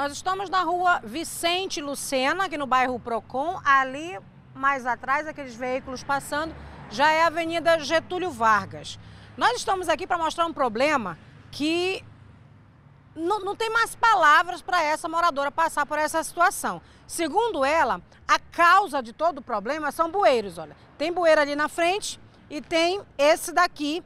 Nós estamos na rua Vicente Lucena, aqui no bairro Procon. Ali, mais atrás, aqueles veículos passando, já é a Avenida Getúlio Vargas. Nós estamos aqui para mostrar um problema que não, não, tem mais palavras para essa moradora passar por essa situação. Segundo ela, a causa de todo o problema são bueiros. Olha, tem bueiro ali na frente e tem esse daqui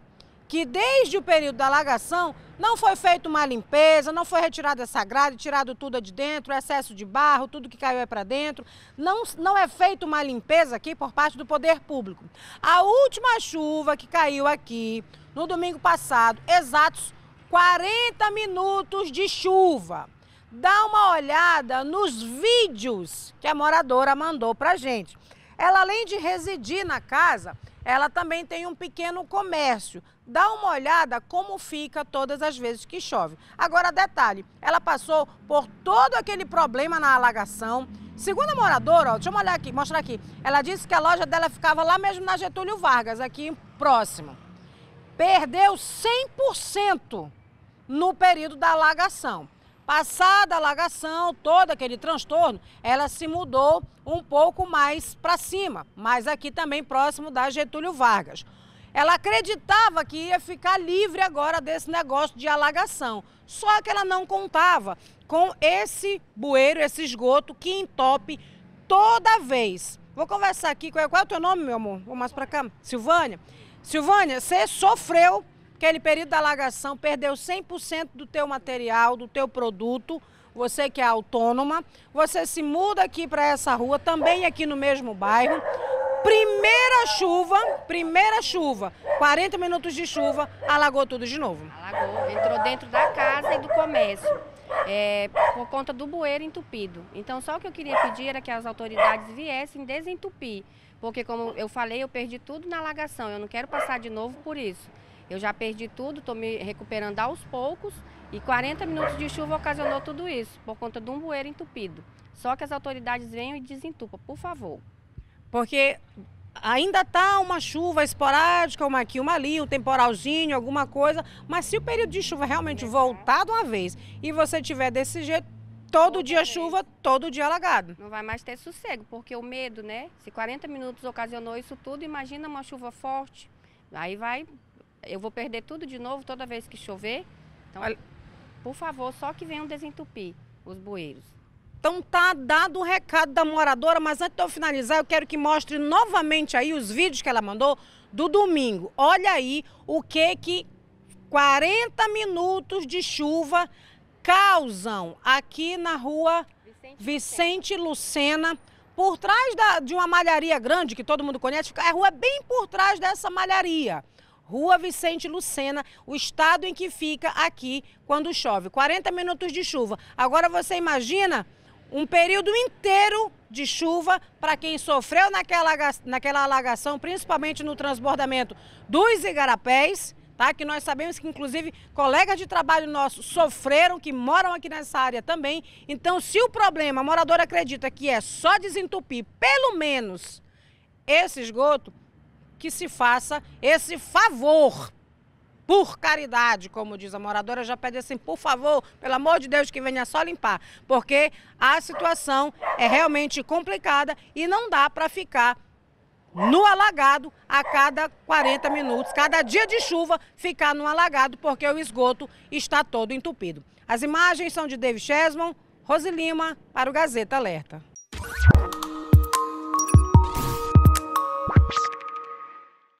que desde o período da alagação não foi feita uma limpeza, não foi retirada essa grade, tirado tudo de dentro, excesso de barro, tudo que caiu é para dentro. Não, não é feita uma limpeza aqui por parte do poder público. A última chuva que caiu aqui no domingo passado, exatos 40 minutos de chuva. Dá uma olhada nos vídeos que a moradora mandou para gente. Ela, além de residir na casa, ela também tem um pequeno comércio. Dá uma olhada como fica todas as vezes que chove. Agora, detalhe, ela passou por todo aquele problema na alagação. Segundo a moradora, ó, deixa eu olhar aqui, mostrar aqui. Ela disse que a loja dela ficava lá mesmo na Getúlio Vargas, aqui próximo. Perdeu 100% no período da alagação. Passada a lagação, todo aquele transtorno, ela se mudou um pouco mais para cima, mas aqui também próximo da Getúlio Vargas. Ela acreditava que ia ficar livre agora desse negócio de alagação. Só que ela não contava com esse bueiro, esse esgoto que entope toda vez. Vou conversar aqui. Qual é, qual é o teu nome, meu amor? Vou mais para cá. Silvânia. Silvânia, você sofreu Aquele período da alagação perdeu 100% do teu material, do teu produto, você que é autônoma, você se muda aqui para essa rua, também aqui no mesmo bairro. Primeira chuva, primeira chuva, 40 minutos de chuva, alagou tudo de novo. Alagou, entrou dentro da casa e do comércio, é, por conta do bueiro entupido. Então, só o que eu queria pedir era que as autoridades viessem desentupir, porque como eu falei, eu perdi tudo na alagação, eu não quero passar de novo por isso. Eu já perdi tudo, estou me recuperando aos poucos e 40 minutos de chuva ocasionou tudo isso, por conta de um bueiro entupido. Só que as autoridades venham e desentupam, por favor. Porque ainda está uma chuva esporádica, uma aqui, uma ali, um temporalzinho, alguma coisa, mas se o período de chuva realmente voltar de uma vez e você tiver desse jeito, todo Outra dia vez. chuva, todo dia alagado. Não vai mais ter sossego, porque o medo, né? Se 40 minutos ocasionou isso tudo, imagina uma chuva forte. Aí vai eu vou perder tudo de novo toda vez que chover. Então, Olha... por favor, só que venham desentupir os bueiros. Então tá dado o recado da moradora, mas antes de eu finalizar, eu quero que mostre novamente aí os vídeos que ela mandou do domingo. Olha aí o que que 40 minutos de chuva causam aqui na rua Vicente, Vicente Lucena, por trás da, de uma malharia grande que todo mundo conhece, a é rua é bem por trás dessa malharia. Rua Vicente Lucena, o estado em que fica aqui quando chove. 40 minutos de chuva. Agora você imagina um período inteiro de chuva para quem sofreu naquela, naquela alagação, principalmente no transbordamento dos igarapés. Tá? Que nós sabemos que, inclusive, colegas de trabalho nossos sofreram, que moram aqui nessa área também. Então, se o problema, morador moradora acredita que é só desentupir, pelo menos, esse esgoto, que se faça esse favor. Por caridade, como diz a moradora, já pede assim, por favor, pelo amor de Deus, que venha só limpar. Porque a situação é realmente complicada e não dá para ficar no alagado a cada 40 minutos, cada dia de chuva ficar no alagado, porque o esgoto está todo entupido. As imagens são de David Chesman, Rosilima, para o Gazeta Alerta.